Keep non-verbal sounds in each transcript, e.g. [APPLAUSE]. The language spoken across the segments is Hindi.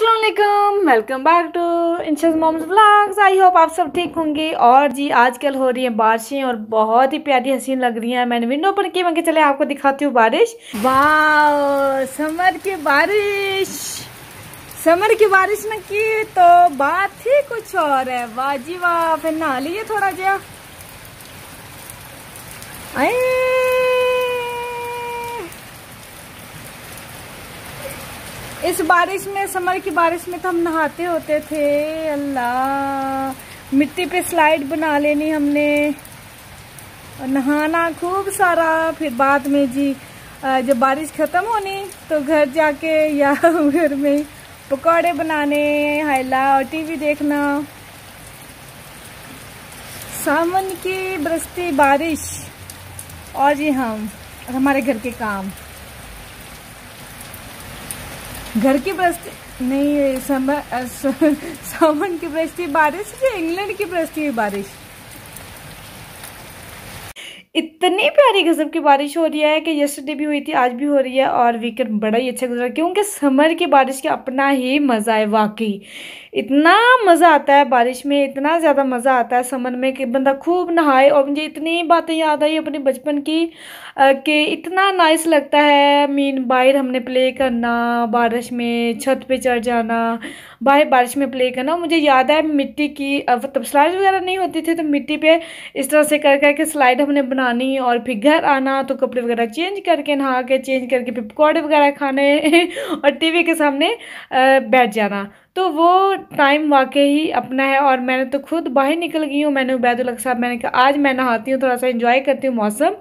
असलम वेलकम बैक टू इंशज मोम्स ब्लॉग्स आई होप आप सब ठीक होंगे और जी आजकल हो रही है बारिशें और बहुत ही प्यारी हसीन लग रही हैं मैंने विंडो पर की मैं चले आपको दिखाती हूँ बारिश वाह समर की बारिश समर की बारिश में की तो बात ही कुछ और है वाह जी वाह फिर नहा लिए थोड़ा जहा इस बारिश में समर की बारिश में तो हम नहाते होते थे अल्लाह मिट्टी पे स्लाइड बना लेनी हमने और नहाना खूब सारा फिर बाद में जी जब बारिश ख़त्म होनी तो घर जाके या [LAUGHS] घर में पकौड़े बनाने हाइला और टीवी देखना सावन की बरसती बारिश और जी हम हमारे घर के काम घर की बरसती नहीं सावन की बरसती बारिश या इंग्लैंड की बरसती हुई बारिश इतनी प्यारी गज़ब की बारिश हो रही है कि यस्टरडे भी हुई थी आज भी हो रही है और वीकेंड बड़ा ही अच्छा गुजरा क्योंकि समर की बारिश का अपना ही मज़ा है वाकई इतना मज़ा आता है बारिश में इतना ज़्यादा मज़ा आता है समर में कि बंदा खूब नहाए और मुझे इतनी बातें याद आई अपने बचपन की कि इतना नाइस लगता है मीन बाहर हमने प्ले करना बारिश में छत पे चढ़ जाना बाहर बारिश में प्ले करना मुझे याद है मिट्टी की अब तब स्लाइड वगैरह नहीं होती थी तो मिट्टी पर इस तरह से कर करके स्लाइड हमने बनानी और फिर घर आना तो कपड़े वगैरह चेंज करके नहा के चेंज करके फिर वगैरह खाने [LAUGHS] और टी के सामने बैठ जाना तो वो टाइम वाकई ही अपना है और मैंने तो खुद बाहर निकल गई हूँ मैंने उबैदुल साहब मैंने कहा आज मैं नहाती हूँ थोड़ा सा इन्जॉय करती हूँ मौसम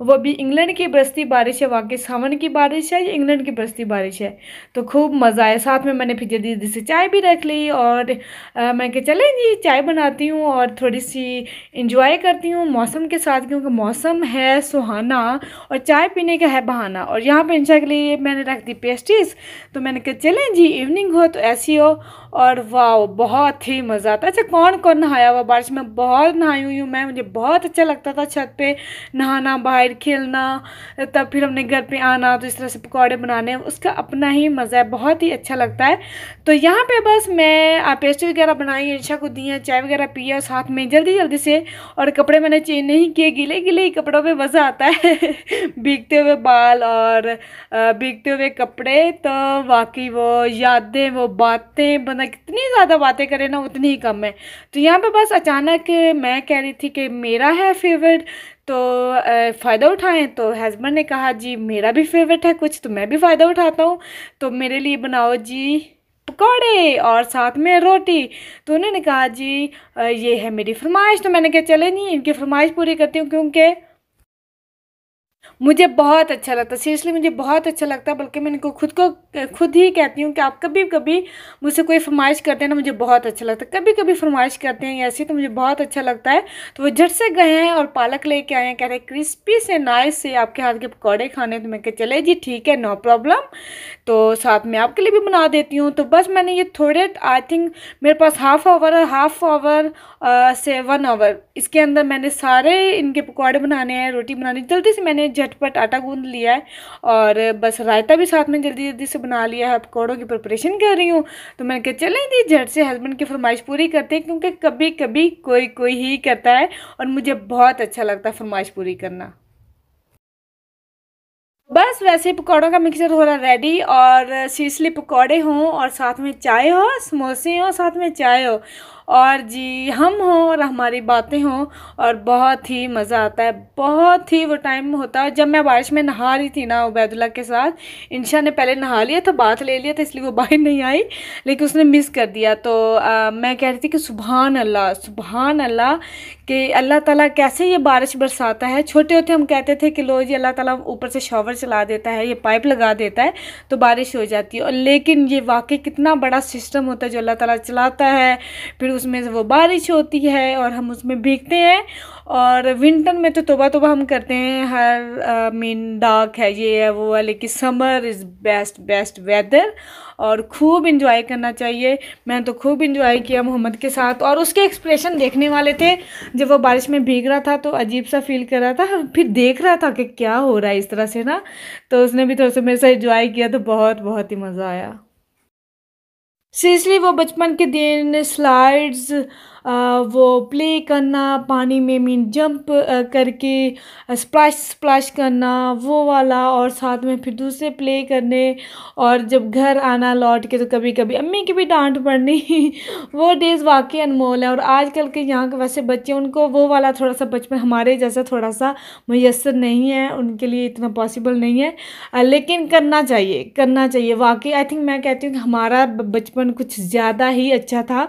वो भी इंग्लैंड की बरसती बारिश है वाकई सावन की बारिश है या इंग्लैंड की बरसती बारिश है तो खूब मज़ा आया साथ में मैंने फिर जल्दी जल्दी से चाय भी रख ली और आ, मैं कह चले जी चाय बनाती हूँ और थोड़ी सी इंजॉय करती हूँ मौसम के साथ क्योंकि मौसम है सुहाना और चाय पीने का है बहाना और यहाँ पर इंशा के लिए मैंने रख दी पेस्ट्रीज तो मैंने कहा चलें जी इवनिंग हो तो ऐसी हो और वाह बहुत ही मज़ा आता अच्छा कौन कौन नहाया हुआ बारिश में बहुत नहाई हुई हूँ मैं मुझे बहुत अच्छा लगता था छत पे नहाना बाहर खेलना तब फिर हमने घर पे आना तो इस तरह से पकौड़े बनाने उसका अपना ही मज़ा है बहुत ही अच्छा लगता है तो यहाँ पे बस मैं पेस्ट्री वगैरह बनाई ईर्षा को दी है चाय वगैरह पिए और साथ में जल्दी जल्दी से और कपड़े मैंने चेंज नहीं किए गिले गिले ही कपड़ों पर मज़ा आता है [LAUGHS] भीगते हुए बाल और भीगते हुए कपड़े तो वाकई वो यादें वो बातें बना कितनी ज़्यादा बातें करें ना उतनी ही कम है तो यहाँ पे बस अचानक मैं कह रही थी कि मेरा है फेवरेट तो फ़ायदा उठाएं तो हस्बैंड ने कहा जी मेरा भी फेवरेट है कुछ तो मैं भी फ़ायदा उठाता हूँ तो मेरे लिए बनाओ जी पकौड़े और साथ में रोटी तो उन्होंने कहा जी ये है मेरी फरमाइश तो मैंने कहा चले नहीं इनकी फरमाइश पूरी करती हूँ क्योंकि मुझे बहुत अच्छा लगता सीरियसली मुझे बहुत अच्छा लगता है बल्कि मैं इनको खुद को खुद ही कहती हूँ कि आप कभी कभी मुझसे कोई फरमाइश करते हैं ना मुझे बहुत अच्छा लगता है कभी कभी फरमाइश करते हैं ऐसी तो मुझे बहुत अच्छा लगता है तो वो झट से गए हैं और पालक लेके आए हैं कह रहे क्रिस्पी से नाइस से आपके हाथ के पकौड़े खाने तो मैं कह चले जी ठीक है नो प्रॉब्लम तो साथ में आपके लिए भी बना देती हूँ तो बस मैंने ये थोड़े आई थिंक मेरे पास हाफ़ आवर और हाफ़ आवर से वन आवर इसके अंदर मैंने सारे इनके पकौड़े बनाने हैं रोटी बनानी जल्दी से मैंने झटपट आटा गूंद लिया है और बस रायता भी साथ में जल्दी जल्दी से बना लिया है पकौड़ों की प्रिपरेशन कर रही हूँ तो मैंने कहा चलें दी झट से हस्बैंड की फरमाइश पूरी करते हैं क्योंकि कभी कभी कोई कोई ही करता है और मुझे बहुत अच्छा लगता है फरमाइश पूरी करना बस वैसे पकौड़ों का मिक्सर हो रहा रेडी और सीसली पकौड़े हों और साथ में चाय हो समोसे हो साथ में चाय हो और जी हम हों और हमारी बातें हों और बहुत ही मज़ा आता है बहुत ही वो टाइम होता है जब मैं बारिश में नहा रही थी ना उबैदुल्ला के साथ इंशा ने पहले नहा लिया था बात ले लिया था इसलिए वो बाहर नहीं आई लेकिन उसने मिस कर दिया तो आ, मैं कह रही थी कि सुबहान अल्लाह सुबहान अल्लाह कि अल्लाह ताला कैसे ये बारिश बरसाता है छोटे होते हम कहते थे कि लो जी अल्लाह ताला ऊपर से शॉवर चला देता है ये पाइप लगा देता है तो बारिश हो जाती है और लेकिन ये वाकई कितना बड़ा सिस्टम होता है जो अल्लाह ताला चलाता है फिर उसमें से वो बारिश होती है और हम उसमें भीगते हैं और विंटर में तो तोबा तोबा हम करते हैं हर मीन डार्क है ये है वो है लेकिन summer is best best weather और खूब इंजॉय करना चाहिए मैंने तो खूब इंजॉय किया मोहम्मद के साथ और उसके एक्सप्रेशन देखने वाले थे जब वो बारिश में भीग रहा था तो अजीब सा फील कर रहा था फिर देख रहा था कि क्या हो रहा है इस तरह से ना तो उसने भी थोड़ा सा मेरे साथ इंजॉय किया तो बहुत बहुत ही मज़ा आया सीरियसली वो बचपन के दिन स्लाइड्स वो प्ले करना पानी में मीन जंप करके स्प्लैश स्प्लैश करना वो वाला और साथ में फिर दूसरे प्ले करने और जब घर आना लौट के तो कभी कभी अम्मी की भी डांट पड़नी [LAUGHS] वो डेज़ वाकई अनमोल है और आजकल के यहाँ के वैसे बच्चे उनको वो वाला थोड़ा सा बचपन हमारे जैसा थोड़ा सा मैसर नहीं है उनके लिए इतना पॉसिबल नहीं है लेकिन करना चाहिए करना चाहिए वाकई आई थिंक मैं कहती हूँ कि हमारा बचपन कुछ ज़्यादा ही अच्छा था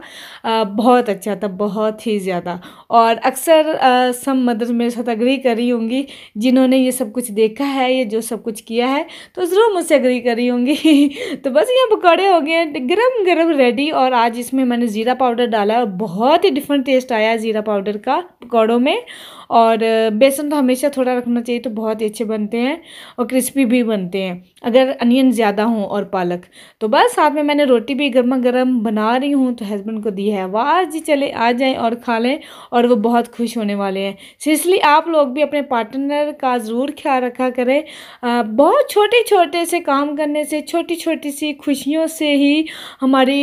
बहुत अच्छा था था मतलब बहुत ही ज़्यादा और अक्सर सब मदर मेरे साथ अग्री कर रही होंगी जिन्होंने ये सब कुछ देखा है ये जो सब कुछ किया है तो ज़रूर मुझसे अग्री कर रही होंगी [LAUGHS] तो बस यहाँ पकौड़े हो गए गरम गरम रेडी और आज इसमें मैंने ज़ीरा पाउडर डाला और बहुत ही डिफरेंट टेस्ट आया ज़ीरा पाउडर का पकौड़ों में और बेसन तो हमेशा थोड़ा रखना चाहिए तो बहुत ही अच्छे बनते हैं और क्रिस्पी भी बनते हैं अगर अनियन ज़्यादा हों और पालक तो बस साथ में मैंने रोटी भी गर्मा गर्म बना रही हूँ तो हस्बैंड को दी है आवाज़ जी चले आ जाएं और खा लें और वो बहुत खुश होने वाले हैं सो इसलिए आप लोग भी अपने पार्टनर का ज़रूर ख्याल रखा करें बहुत छोटे छोटे से काम करने से छोटी छोटी सी खुशियों से ही हमारी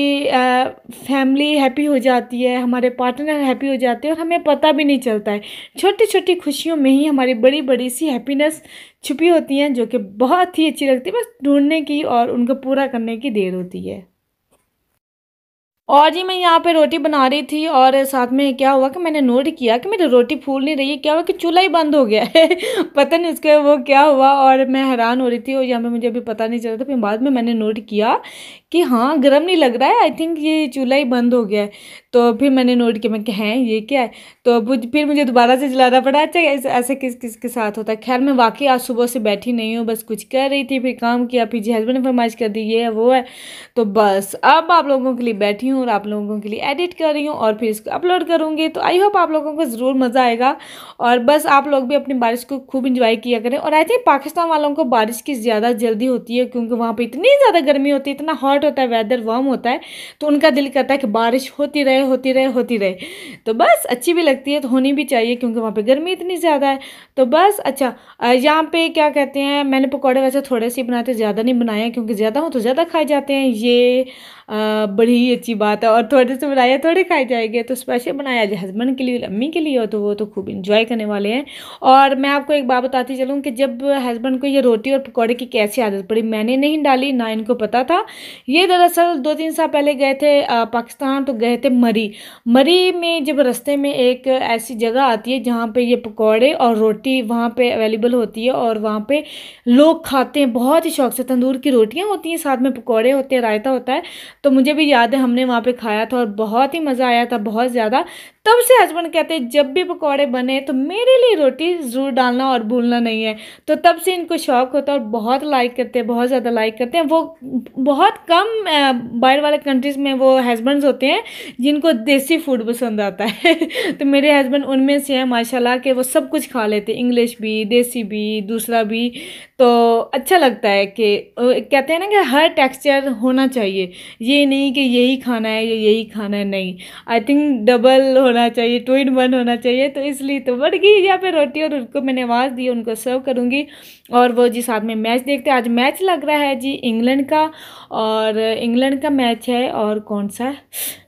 फैमिली हैप्पी हो जाती है हमारे पार्टनर हैप्पी हो जाते हैं और हमें पता भी नहीं चलता है छोटी छोटी खुशियों में ही हमारी बड़ी बड़ी सी हैप्पीनेस छुपी होती हैं जो कि बहुत ही अच्छी लगती है बस ढूंढने की और उनको पूरा करने की देर होती है और जी मैं यहाँ पे रोटी बना रही थी और साथ में क्या हुआ कि मैंने नोट किया कि मेरी रोटी फूल नहीं रही है क्या हुआ कि चूल्हा ही बंद हो गया है [LAUGHS] पता नहीं उसके वो क्या हुआ और मैं हैरान हो रही थी और यहाँ पे मुझे अभी पता नहीं चला था फिर बाद में मैंने नोट किया कि हाँ गर्म नहीं लग रहा है आई थिंक ये चूल्हा ही बंद हो गया है तो फिर मैंने नोट किया मैं कि हैं ये क्या है तो फिर मुझे दोबारा से जलाना पड़ा अच्छा ऐसे किस किस के साथ होता है खैर मैं वाकई आज सुबह से बैठी नहीं हूँ बस कुछ कर रही थी फिर काम किया फिर जी हस्बैंड ने फरमाइश कर दी ये है वो है तो बस अब आप लोगों के लिए बैठी हूँ और आप लोगों के लिए एडिट कर रही हूँ और फिर इसको अपलोड करूँगी तो आई होप आप लोगों को ज़रूर मज़ा आएगा और बस आप लोग भी अपनी बारिश को खूब इंजॉय किया करें और आई थिंक पाकिस्तान वालों को बारिश की ज़्यादा जल्दी होती है क्योंकि वहाँ पर इतनी ज़्यादा गर्मी होती है इतना हॉट हॉट होता है वेदर वार्म होता है तो उनका दिल करता है कि बारिश होती रहे होती रहे होती रहे तो बस अच्छी भी लगती है तो होनी भी चाहिए क्योंकि वहाँ पर गर्मी इतनी ज़्यादा है तो बस अच्छा यहाँ पर क्या कहते हैं मैंने पकौड़े वैसे थोड़े से बनाते ज़्यादा नहीं बनाए क्योंकि ज़्यादा हो तो ज़्यादा खाए जाते हैं ये बड़ी ही अच्छी बात है और थोड़े से बनाया थोड़े खाए जाएंगे तो स्पेशल बनाया जाए हस्बैंड के लिए अम्मी के लिए हो तो वो तो खूब इंजॉय करने वाले हैं और मैं आपको एक बात बताती चलूँ कि जब हस्बैंड को ये रोटी और पकौड़े की कैसी आदत पड़ी मैंने नहीं डाली ना इनको पता था ये दरअसल दो तीन साल पहले गए थे पाकिस्तान तो गए थे मरी मरी में जब रस्ते में एक ऐसी जगह आती है जहाँ पर ये पकौड़े और रोटी वहाँ पर अवेलेबल होती है और वहाँ पर लोग खाते हैं बहुत ही शौक से तंदूर की रोटियाँ होती हैं साथ में पकौड़े होते हैं रायता होता है तो मुझे भी याद है हमने वहाँ पर खाया था और बहुत ही मज़ा आया था बहुत ज़्यादा तब से हस्बैंड कहते हैं जब भी पकौड़े बने तो मेरे लिए रोटी ज़रूर डालना और भूलना नहीं है तो तब से इनको शौक होता है और बहुत लाइक करते हैं बहुत ज़्यादा लाइक करते हैं वो बहुत कम बाहर वाले कंट्रीज़ में वो हस्बैंड्स होते हैं जिनको देसी फूड पसंद आता है [LAUGHS] तो मेरे हस्बैंड उनमें से हैं माशाल्लाह के वो सब कुछ खा लेते हैं इंग्लिश भी देसी भी दूसरा भी तो अच्छा लगता है कि कहते हैं ना कि हर टेक्सचर होना चाहिए ये नहीं कि यही खाना है या यही खाना है नहीं आई थिंक डबल होना चाहिए टू इन वन होना चाहिए तो इसलिए तो बढ़ गई यहाँ पे रोटी और उनको मैंने आवाज़ दी उनको सर्व करूँगी और वो जी साथ में मैच देखते हैं आज मैच लग रहा है जी इंग्लैंड का और इंग्लैंड का मैच है और कौन सा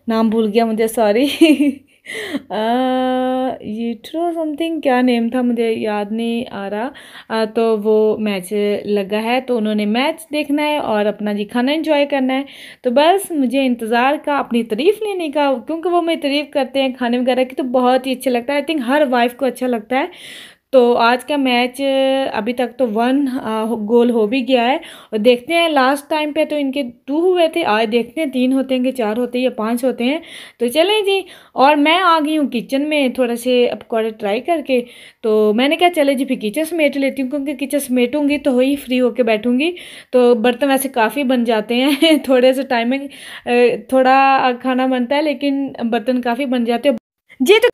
नाम भूल गया मुझे सॉरी [LAUGHS] [LAUGHS] यूट्रो समथिंग क्या नेम था मुझे याद नहीं आ रहा आ, तो वो मैच लगा है तो उन्होंने मैच देखना है और अपना जी खाना इन्जॉय करना है तो बस मुझे इंतज़ार का अपनी तारीफ़ लेने का क्योंकि वो मेरी तारीफ़ करते हैं खाने वगैरह की तो बहुत ही अच्छा लगता है आई थिंक हर वाइफ को अच्छा लगता है तो आज का मैच अभी तक तो वन गोल हो भी गया है और देखते हैं लास्ट टाइम पे तो इनके टू हुए थे आज देखते हैं तीन होते हैं कि चार होते हैं या पांच होते हैं तो चलें जी और मैं आ गई हूँ किचन में थोड़ा से पकौड़े ट्राई करके तो मैंने कहा चले जी फिर किचन समेट लेती हूँ क्योंकि किचन समेटूँगी तो ही फ्री होकर बैठूँगी तो बर्तन वैसे काफ़ी बन जाते हैं [LAUGHS] थोड़े से टाइमिंग थोड़ा खाना बनता है लेकिन बर्तन काफ़ी बन जाते हैं जी तो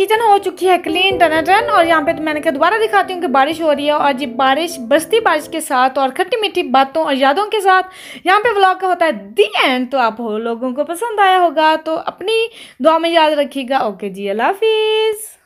किचन हो चुकी है क्लीन टन टन और यहाँ पे तो मैंने कहा दोबारा दिखाती हूँ कि बारिश हो रही है और ये बारिश बस्ती बारिश के साथ और खट्टी मीठी बातों और यादों के साथ यहाँ पे व्लॉग का होता है दी एंड तो आप लोगों को पसंद आया होगा तो अपनी दुआ में याद रखिएगा ओके जी अल्लाह हाफिज़